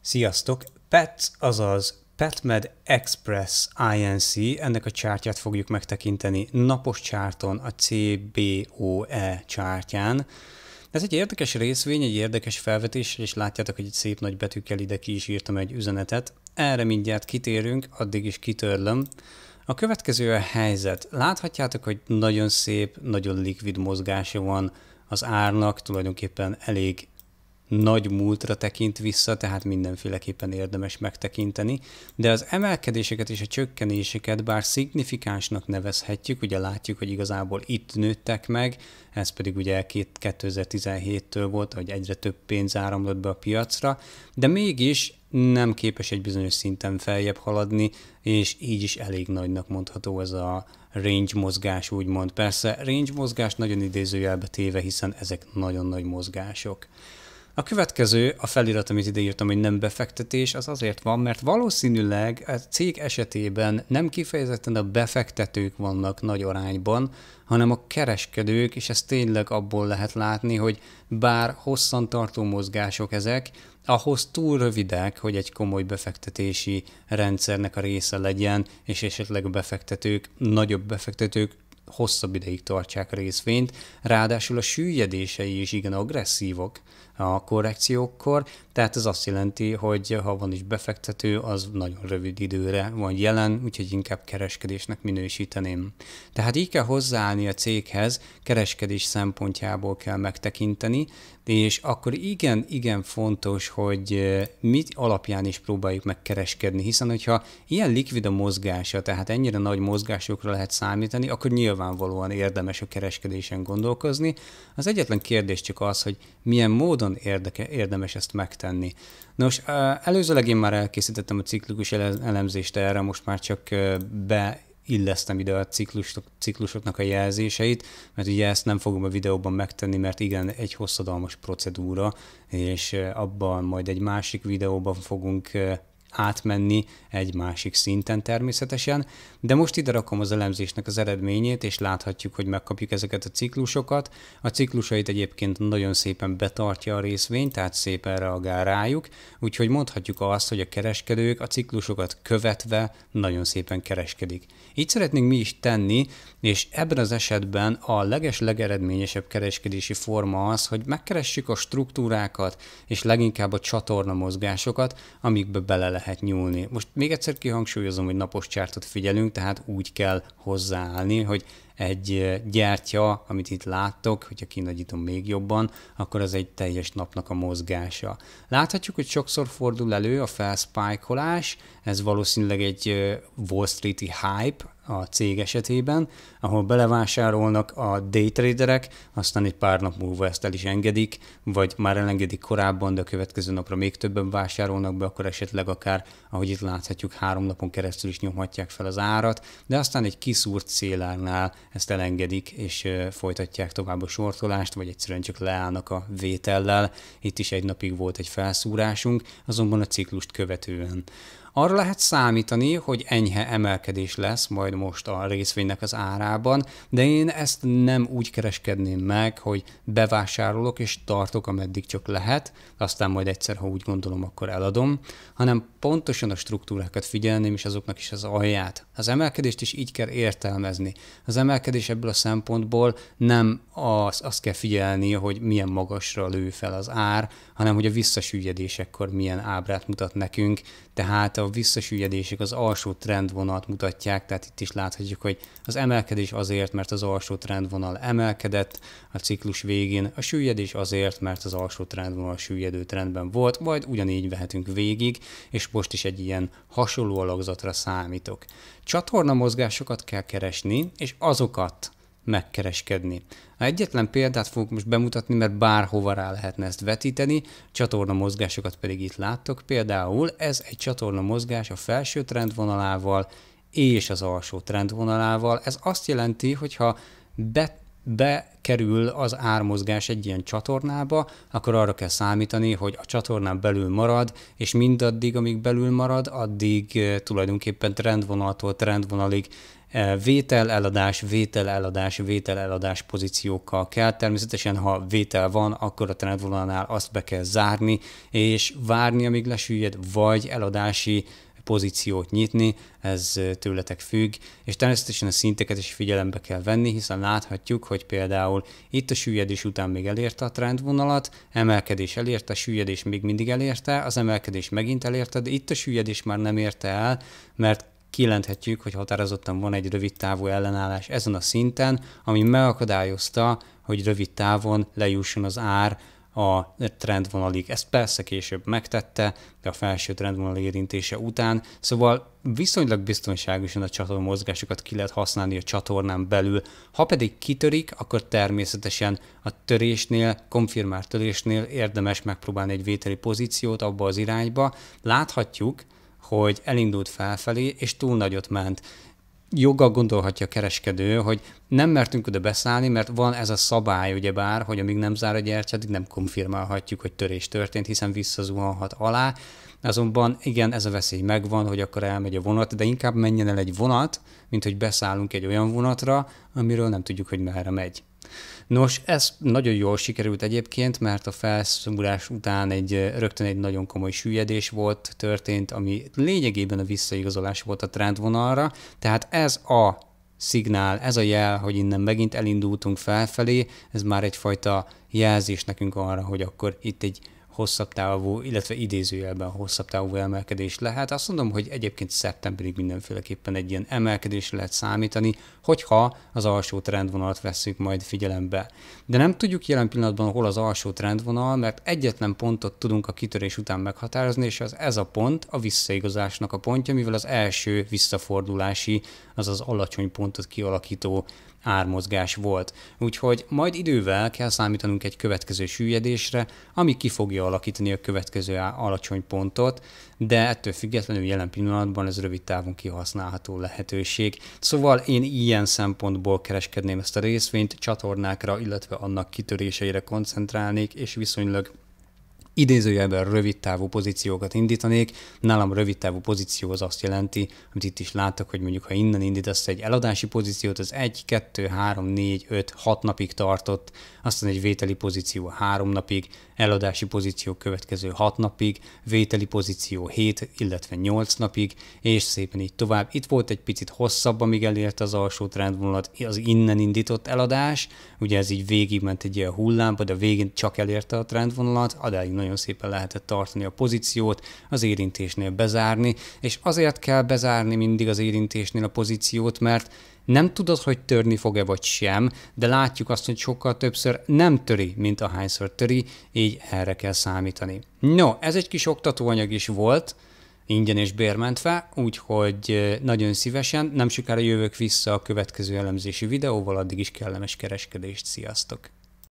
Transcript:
Sziasztok! PET, azaz PetMed Express INC, ennek a csártyát fogjuk megtekinteni napos csárton, a CBOE csártyán. Ez egy érdekes részvény, egy érdekes felvetés, és látjátok, hogy egy szép nagy betűkkel ide ki is írtam egy üzenetet. Erre mindjárt kitérünk, addig is kitörlöm. A következő a helyzet. Láthatjátok, hogy nagyon szép, nagyon likvid mozgása van az árnak, tulajdonképpen elég nagy múltra tekint vissza, tehát mindenféleképpen érdemes megtekinteni, de az emelkedéseket és a csökkenéseket bár szignifikánsnak nevezhetjük, ugye látjuk, hogy igazából itt nőttek meg, ez pedig ugye 2017-től volt, hogy egyre több pénz áramlott be a piacra, de mégis nem képes egy bizonyos szinten feljebb haladni, és így is elég nagynak mondható ez a range mozgás, úgymond. Persze range mozgás nagyon idézőjelbe téve, hiszen ezek nagyon nagy mozgások. A következő, a felirat, amit ide írtam, hogy nem befektetés, az azért van, mert valószínűleg a cég esetében nem kifejezetten a befektetők vannak nagy arányban, hanem a kereskedők, és ezt tényleg abból lehet látni, hogy bár hosszantartó mozgások ezek, ahhoz túl rövidek, hogy egy komoly befektetési rendszernek a része legyen, és esetleg a befektetők, nagyobb befektetők hosszabb ideig tartják a részvényt, ráadásul a sűjjedései is igen agresszívok a korrekciókkor, tehát ez azt jelenti, hogy ha van is befektető, az nagyon rövid időre van jelen, úgyhogy inkább kereskedésnek minősíteném. Tehát így kell hozzáállni a céghez, kereskedés szempontjából kell megtekinteni, és akkor igen, igen fontos, hogy mit alapján is próbáljuk megkereskedni, hiszen hogyha ilyen likvid a mozgása, tehát ennyire nagy mozgásokra lehet számítani, akkor nyilvánvalóan érdemes a kereskedésen gondolkozni. Az egyetlen kérdés csak az, hogy milyen módon érdeke, érdemes ezt megtenni. Nos, előzőleg én már elkészítettem a ciklikus elemzést erre, most már csak be illesztem ide a ciklusok, ciklusoknak a jelzéseit, mert ugye ezt nem fogom a videóban megtenni, mert igen, egy hosszadalmas procedúra, és abban majd egy másik videóban fogunk eh, átmenni egy másik szinten természetesen, de most ide rakom az elemzésnek az eredményét, és láthatjuk, hogy megkapjuk ezeket a ciklusokat. A ciklusait egyébként nagyon szépen betartja a részvény, tehát szépen reagál rájuk, úgyhogy mondhatjuk azt, hogy a kereskedők a ciklusokat követve nagyon szépen kereskedik. Így szeretnénk mi is tenni, és ebben az esetben a leges legeredményesebb kereskedési forma az, hogy megkeressük a struktúrákat, és leginkább a csatorna mozgásokat, amikbe bele lehet nyúlni. Most még egyszer kihangsúlyozom, hogy napos csártot figyelünk, tehát úgy kell hozzáállni, hogy egy gyertya, amit itt láttok, hogyha kinagyítom még jobban, akkor az egy teljes napnak a mozgása. Láthatjuk, hogy sokszor fordul elő a felspájkolás, ez valószínűleg egy Wall Street-i hype, a cég esetében, ahol belevásárolnak a daytraderek, aztán egy pár nap múlva ezt el is engedik, vagy már elengedik korábban, de a következő napra még többen vásárolnak be, akkor esetleg akár, ahogy itt láthatjuk, három napon keresztül is nyomhatják fel az árat, de aztán egy kiszúrt szélárnál ezt elengedik, és folytatják tovább a sortolást, vagy egyszerűen csak leállnak a vétellel. Itt is egy napig volt egy felszúrásunk, azonban a ciklust követően arra lehet számítani, hogy enyhe emelkedés lesz majd most a részvénynek az árában, de én ezt nem úgy kereskedném meg, hogy bevásárolok és tartok, ameddig csak lehet, aztán majd egyszer, ha úgy gondolom, akkor eladom, hanem pontosan a struktúrákat figyelném, és azoknak is az alját. Az emelkedést is így kell értelmezni. Az emelkedés ebből a szempontból nem az, azt kell figyelni, hogy milyen magasra lő fel az ár, hanem hogy a visszasüllyedésekkor milyen ábrát mutat nekünk, tehát a a visszasüllyedésig az alsó trendvonalat mutatják, tehát itt is láthatjuk, hogy az emelkedés azért, mert az alsó trendvonal emelkedett a ciklus végén, a süllyedés azért, mert az alsó trendvonal süllyedő trendben volt, majd ugyanígy vehetünk végig, és most is egy ilyen hasonló alakzatra számítok. Csatorna mozgásokat kell keresni, és azokat megkereskedni. A egyetlen példát fogok most bemutatni, mert bárhova rá lehetne ezt vetíteni, csatorna mozgásokat pedig itt láttok. Például ez egy csatorna mozgás a felső trendvonalával és az alsó trendvonalával. Ez azt jelenti, hogyha bet bekerül az ármozgás egy ilyen csatornába, akkor arra kell számítani, hogy a csatornán belül marad, és mindaddig, amíg belül marad, addig eh, tulajdonképpen trendvonaltól trendvonalig eh, vétel, eladás, vétel, eladás, vétel, eladás pozíciókkal kell. Természetesen, ha vétel van, akkor a trendvonalnál azt be kell zárni, és várni, amíg lesüllyed, vagy eladási pozíciót nyitni, ez tőletek függ, és természetesen a szinteket is figyelembe kell venni, hiszen láthatjuk, hogy például itt a süllyedés után még elérte a trendvonalat, emelkedés elérte, a süllyedés még mindig elérte, az emelkedés megint elérte, de itt a süllyedés már nem érte el, mert kilenthetjük, hogy határozottan van egy rövid távú ellenállás ezen a szinten, ami megakadályozta, hogy rövid távon lejusson az ár a trendvonalig. Ezt persze később megtette, de a felső trendvonal érintése után, szóval viszonylag biztonságosan a csatorna mozgásokat ki lehet használni a csatornán belül. Ha pedig kitörik, akkor természetesen a törésnél, konfirmált törésnél érdemes megpróbálni egy vételi pozíciót abba az irányba. Láthatjuk, hogy elindult felfelé, és túl nagyot ment joggal gondolhatja a kereskedő, hogy nem mertünk oda beszállni, mert van ez a szabály, bár, hogy amíg nem zár a gyertya, addig nem konfirmálhatjuk, hogy törés történt, hiszen visszazuhanhat alá. Azonban igen, ez a veszély megvan, hogy akkor elmegy a vonat, de inkább menjen el egy vonat, mint hogy beszállunk egy olyan vonatra, amiről nem tudjuk, hogy merre megy. Nos, ez nagyon jól sikerült egyébként, mert a felszabadulás után egy rögtön egy nagyon komoly süllyedés volt, történt, ami lényegében a visszaigazolás volt a trendvonalra, tehát ez a szignál, ez a jel, hogy innen megint elindultunk felfelé, ez már egyfajta jelzés nekünk arra, hogy akkor itt egy hosszabb távú, illetve idézőjelben hosszabb távú emelkedés lehet. Azt mondom, hogy egyébként szeptemberig mindenféleképpen egy ilyen emelkedésre lehet számítani, hogyha az alsó trendvonalat veszünk majd figyelembe. De nem tudjuk jelen pillanatban, hol az alsó trendvonal, mert egyetlen pontot tudunk a kitörés után meghatározni, és az ez a pont a visszaigazásnak a pontja, mivel az első visszafordulási, azaz alacsony pontot kialakító ármozgás volt, úgyhogy majd idővel kell számítanunk egy következő süllyedésre, ami ki fogja alakítani a következő alacsony pontot, de ettől függetlenül jelen pillanatban ez rövid távon kihasználható lehetőség. Szóval én ilyen szempontból kereskedném ezt a részvényt, csatornákra, illetve annak kitöréseire koncentrálnék, és viszonylag idézőjelben rövid távú pozíciókat indítanék. Nálam rövid távú pozíció az azt jelenti, amit itt is láttak, hogy mondjuk ha innen indítasz egy eladási pozíciót, az 1, 2, 3, 4, 5, 6 napig tartott, aztán egy vételi pozíció 3 napig, eladási pozíció következő 6 napig, vételi pozíció 7, illetve 8 napig, és szépen így tovább. Itt volt egy picit hosszabb, amíg elérte az alsó trendvonalat, az innen indított eladás, ugye ez így végigment egy ilyen hullámba, de a végén csak elérte a trendvonalat, adáig nagyon nagyon szépen lehetett tartani a pozíciót, az érintésnél bezárni, és azért kell bezárni mindig az érintésnél a pozíciót, mert nem tudod, hogy törni fog-e vagy sem, de látjuk azt, hogy sokkal többször nem töri, mint ahányszor töri, így erre kell számítani. No, ez egy kis oktatóanyag is volt, ingyen és bérmentve, úgyhogy nagyon szívesen, nem sokára jövök vissza a következő elemzési videóval, addig is kellemes kereskedést, sziasztok!